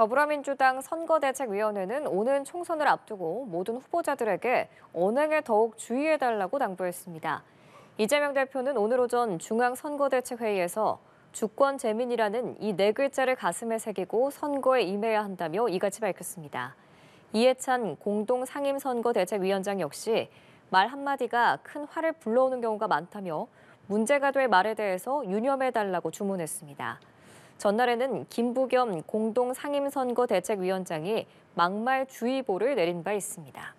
더불어민주당 선거대책위원회는 오는 총선을 앞두고 모든 후보자들에게 언행에 더욱 주의해달라고 당부했습니다. 이재명 대표는 오늘 오전 중앙선거대책회의에서 주권 재민이라는 이 네 글자를 가슴에 새기고 선거에 임해야 한다며 이같이 밝혔습니다. 이해찬 공동상임선거대책위원장 역시 말 한마디가 큰 화를 불러오는 경우가 많다며 문제가 될 말에 대해서 유념해달라고 주문했습니다. 전날에는 김부겸 공동상임선거대책위원장이 막말 주의보를 내린 바 있습니다.